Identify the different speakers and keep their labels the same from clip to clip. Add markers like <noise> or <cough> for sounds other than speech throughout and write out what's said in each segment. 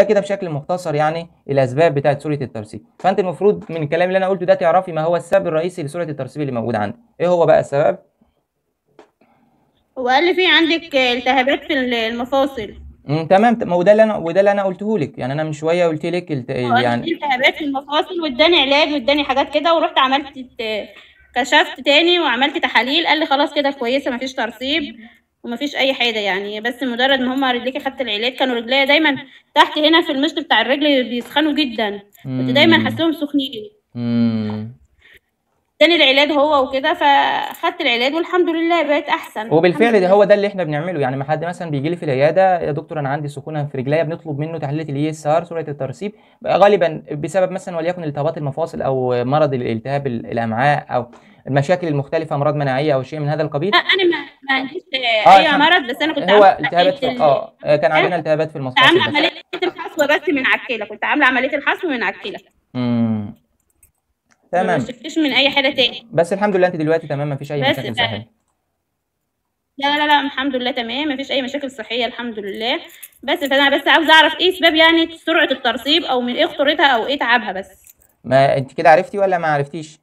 Speaker 1: ده كده بشكل مختصر يعني الاسباب بتاعت سوره الترسيب فانت المفروض من الكلام اللي انا قلته ده تعرفي ما هو السبب الرئيسي لسوره الترسيب اللي موجود عندك ايه هو بقى السبب
Speaker 2: هو قال لي في عندك التهابات في المفاصل
Speaker 1: امم تمام ما هو ده اللي انا وده اللي انا قلته لك يعني انا من شويه قلت لك الت... يعني في
Speaker 2: التهابات في المفاصل واداني علاج واداني حاجات كده ورحت عملت كشفت تاني وعملت تحاليل قال لي خلاص كده كويسه مفيش ترسيب فيش اي حاجه يعني بس مجرد ما هم رجليكي خدت العلاج كانوا رجليا دايما تحت هنا في المشط بتاع الرجل بيسخنوا جدا
Speaker 1: كنت دايما حاسسهم
Speaker 2: سخنين تاني العلاج هو وكده فخدت العلاج والحمد لله بقت احسن وبالفعل ده
Speaker 1: هو ده اللي احنا بنعمله يعني ما حد مثلا بيجي لي في العياده يا دكتور انا عندي سخونه في رجليا بنطلب منه تحليل الاي اس e ار سرعه الترسيب غالبا بسبب مثلا وليكن التهابات المفاصل او مرض الالتهاب الامعاء او المشاكل المختلفه امراض مناعيه او شيء من هذا القبيل انا
Speaker 2: ما عنديش آه، اي آه مرض بس انا كنت هو التهابات في آه،, اه كان عندنا
Speaker 1: التهابات في المستشفى عامله
Speaker 2: عمليه الحصوة بس من عكيلة كنت عامله عمليه الحصوة من عكيلة
Speaker 1: تمام ما شفتوش
Speaker 2: من اي حاجه تاني
Speaker 1: بس الحمد لله انت دلوقتي تمام ما فيش اي بس مشاكل صحيه
Speaker 2: لا لا لا الحمد لله تمام مفيش اي مشاكل صحيه الحمد لله بس فانا بس عاوز اعرف ايه سبب يعني سرعه الترصيب او من ايه خطورتها او ايه تعبها بس
Speaker 1: ما انت كده عرفتي ولا ما عرفتيش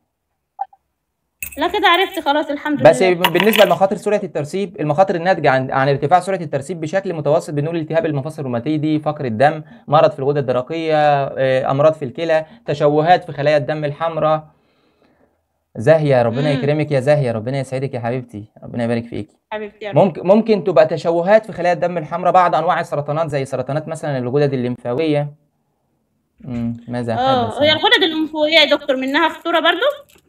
Speaker 2: لا كده عرفت خلاص الحمد لله بس
Speaker 1: بالنسبه لمخاطر سرعه الترسيب المخاطر الناتجه عن, عن ارتفاع سرعه الترسيب بشكل متوسط بنقول التهاب المفاصل الروماتيدي فقر الدم مرض في الغده الدرقيه آه، امراض في الكلى تشوهات في خلايا الدم الحمراء زاهيه ربنا مم. يكرمك يا زاهيه ربنا يسعدك يا حبيبتي ربنا يبارك فيكي حبيبتي يا رب. ممكن ممكن تبقى تشوهات في خلايا الدم الحمراء بعض انواع السرطانات زي سرطانات مثلا الغدد الليمفاويه ماذا اه
Speaker 2: هي الغدد الليمفاويه يا دكتور منها خطوره برضو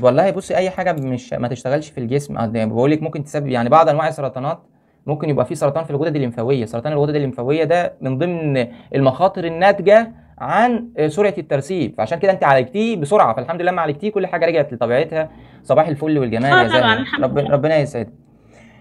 Speaker 1: والله بصي اي حاجه مش ما تشتغلش في الجسم يعني بقول لك ممكن تسبب يعني بعض انواع السرطانات ممكن يبقى في سرطان في الغدد الليمفاويه سرطان الغدد الليمفاويه ده من ضمن المخاطر الناتجه عن سرعه الترسيب فعشان كده انت عالجتيه بسرعه فالحمد لله ما عالجتيه كل حاجه رجعت لطبيعتها صباح الفل والجمال يا زلمه آه، ربنا يسعدك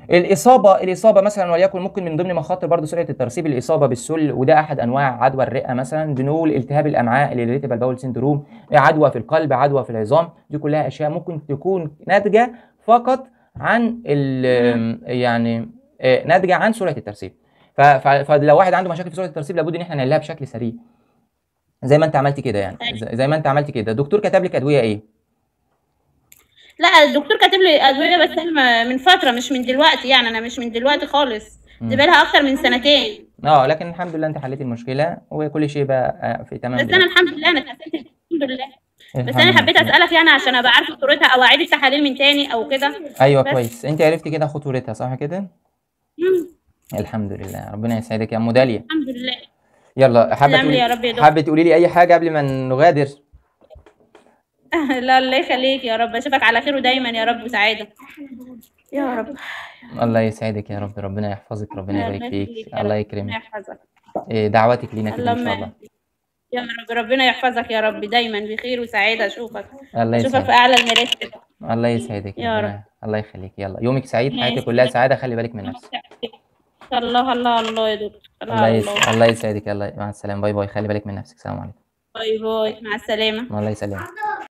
Speaker 1: الاصابه الاصابه مثلا وليكن ممكن من ضمن مخاطر برضه سرعه الترسيب الاصابه بالسل وده احد انواع عدوى الرئه مثلا بنقول التهاب الامعاء الريتبل باول سندروم عدوى في القلب عدوى في العظام دي كلها اشياء ممكن تكون ناتجه فقط عن يعني آه، ناتجه عن سرعه الترسيب فلو واحد عنده مشاكل في سرعه الترسيب لابد ان احنا نحلها بشكل سريع زي ما انت عملت كده يعني أيوة. زي ما انت عملت كده الدكتور كتب لك ادويه ايه
Speaker 2: لا الدكتور كاتب لي ادويه بس احنا من فتره مش من دلوقتي يعني انا مش من دلوقتي خالص دي بقالها اكتر من سنتين
Speaker 1: اه لكن الحمد لله انت حليتي المشكله وكل شيء بقى في تمام بس انا الحمد
Speaker 2: لله انا الحمد لله
Speaker 1: بس انا حبيت اسالك
Speaker 2: يعني عشان ابقى عارفه خطورتها او اعيد التحاليل من تاني او كده ايوه كويس
Speaker 1: انت عرفتي كده خطورتها صح كده؟ الحمد لله ربنا يسعدك يا ام داليا الحمد لله يلا حابه تقولي حابه تقولي لي اي حاجه قبل ما نغادر
Speaker 2: <laughs> لا الله يخليك يا رب اشوفك على خير ودايما يا رب وسعاده يا رب
Speaker 1: الله يسعدك يا رب ربنا يحفظك ربنا يبارك فيك الله يكرمك يحفظك إيه، دعواتك لينا كده ان شاء الله
Speaker 2: يا رب ربنا يحفظك يا رب دايما بخير وسعاده اشوفك الله يسعدك اشوفك في اعلى المراتب الله يسعدك يا رب
Speaker 1: الله يخليك يلا يومك سعيد حياتك كلها سعاده خلي بالك من نفسك
Speaker 2: الله الله الله يا دكتور الله يسعدك الله يسعدك
Speaker 1: يلا مع السلامه باي باي خلي بالك من نفسك سلام عليكم
Speaker 2: باي باي مع السلامه
Speaker 1: الله يسلمك